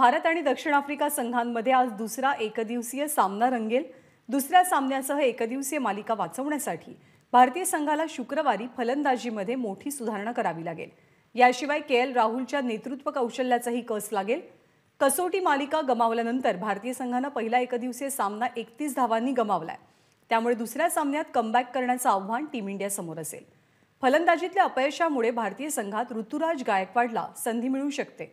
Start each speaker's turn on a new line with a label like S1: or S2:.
S1: भारत आणि दक्षिण आफ्रिका संघांमध्ये आज दुसरा एकदिवसीय सामना रंगेल दुसऱ्या सामन्यासह एकदिवसीय मालिका वाचवण्यासाठी भारतीय संघाला शुक्रवारी फलंदाजीमध्ये मोठी सुधारणा करावी लागेल याशिवाय के एल राहुलच्या नेतृत्व कौशल्याचाही कस लागेल कसोटी मालिका गमावल्यानंतर भारतीय संघानं पहिला एकदिवसीय सामना एकतीस धावांनी गमावलाय त्यामुळे दुसऱ्या सामन्यात कमबॅक करण्याचं आव्हान टीम इंडियासमोर असेल फलंदाजीतल्या अपयशामुळे भारतीय संघात ऋतुराज गायकवाडला संधी मिळू शकते